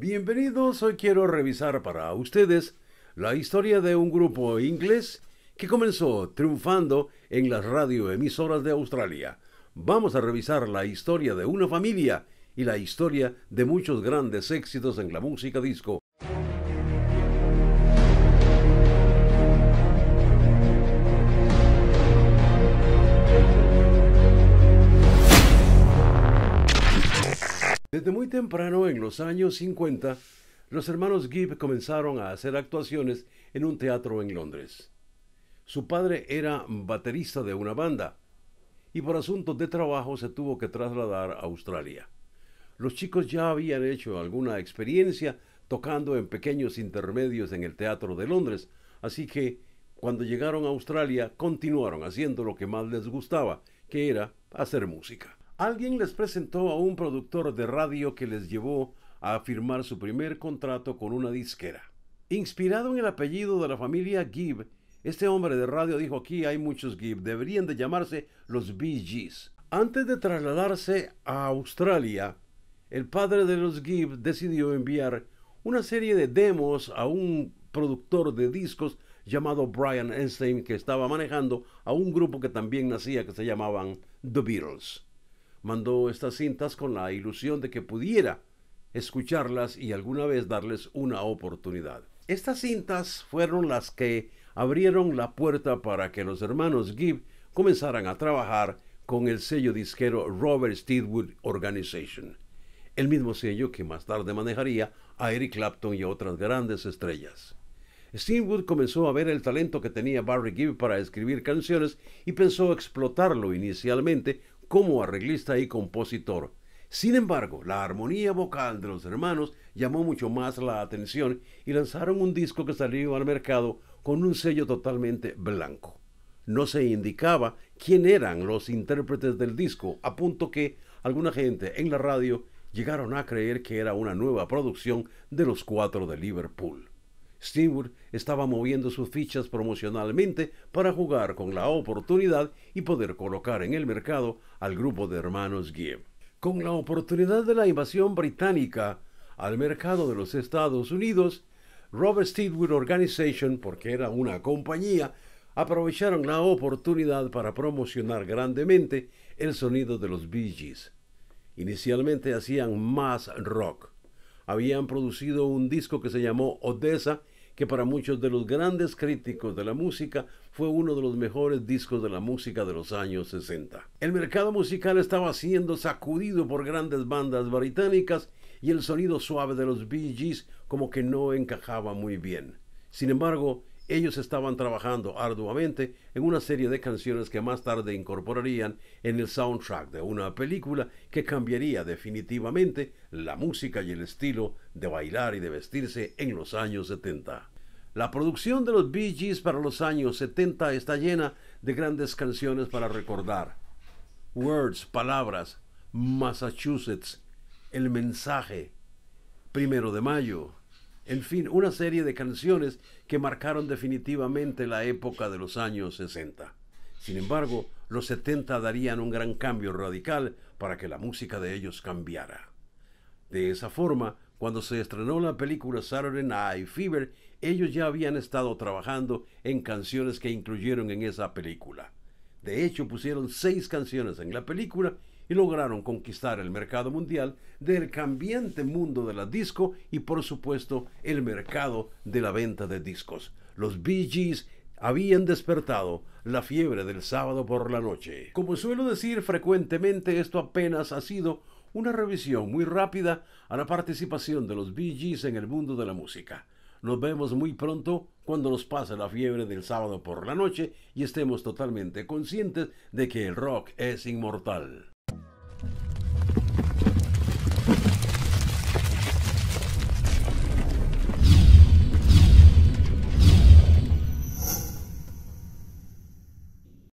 Bienvenidos, hoy quiero revisar para ustedes la historia de un grupo inglés que comenzó triunfando en las radioemisoras de Australia. Vamos a revisar la historia de una familia y la historia de muchos grandes éxitos en la música disco. Desde muy temprano, en los años 50, los hermanos Gibb comenzaron a hacer actuaciones en un teatro en Londres. Su padre era baterista de una banda y por asuntos de trabajo se tuvo que trasladar a Australia. Los chicos ya habían hecho alguna experiencia tocando en pequeños intermedios en el Teatro de Londres, así que cuando llegaron a Australia continuaron haciendo lo que más les gustaba, que era hacer música alguien les presentó a un productor de radio que les llevó a firmar su primer contrato con una disquera. Inspirado en el apellido de la familia Gibb, este hombre de radio dijo aquí hay muchos Gibb, deberían de llamarse los Bee Gees. Antes de trasladarse a Australia, el padre de los Gibb decidió enviar una serie de demos a un productor de discos llamado Brian Einstein que estaba manejando a un grupo que también nacía que se llamaban The Beatles mandó estas cintas con la ilusión de que pudiera escucharlas y alguna vez darles una oportunidad. Estas cintas fueron las que abrieron la puerta para que los hermanos Gibb comenzaran a trabajar con el sello disquero Robert Steedwood Organization, el mismo sello que más tarde manejaría a Eric Clapton y otras grandes estrellas. Steedwood comenzó a ver el talento que tenía Barry Gibb para escribir canciones y pensó explotarlo inicialmente como arreglista y compositor. Sin embargo, la armonía vocal de los hermanos llamó mucho más la atención y lanzaron un disco que salió al mercado con un sello totalmente blanco. No se indicaba quién eran los intérpretes del disco, a punto que alguna gente en la radio llegaron a creer que era una nueva producción de los cuatro de Liverpool. Stewart estaba moviendo sus fichas promocionalmente para jugar con la oportunidad y poder colocar en el mercado al grupo de hermanos Gibb. Con la oportunidad de la invasión británica al mercado de los Estados Unidos, Robert Stewart Organization, porque era una compañía, aprovecharon la oportunidad para promocionar grandemente el sonido de los Bee Gees. Inicialmente hacían más rock habían producido un disco que se llamó Odessa, que para muchos de los grandes críticos de la música fue uno de los mejores discos de la música de los años 60. El mercado musical estaba siendo sacudido por grandes bandas británicas y el sonido suave de los Bee Gees como que no encajaba muy bien. Sin embargo, ellos estaban trabajando arduamente en una serie de canciones que más tarde incorporarían en el soundtrack de una película que cambiaría definitivamente la música y el estilo de bailar y de vestirse en los años 70. La producción de los Bee Gees para los años 70 está llena de grandes canciones para recordar. Words, palabras, Massachusetts, el mensaje, primero de mayo, en fin, una serie de canciones que marcaron definitivamente la época de los años 60. Sin embargo, los 70 darían un gran cambio radical para que la música de ellos cambiara. De esa forma, cuando se estrenó la película Saturday Night Fever, ellos ya habían estado trabajando en canciones que incluyeron en esa película. De hecho, pusieron seis canciones en la película y lograron conquistar el mercado mundial del cambiante mundo de la disco y por supuesto el mercado de la venta de discos. Los Bee Gees habían despertado la fiebre del sábado por la noche. Como suelo decir frecuentemente, esto apenas ha sido una revisión muy rápida a la participación de los Bee Gees en el mundo de la música. Nos vemos muy pronto cuando nos pase la fiebre del sábado por la noche y estemos totalmente conscientes de que el rock es inmortal.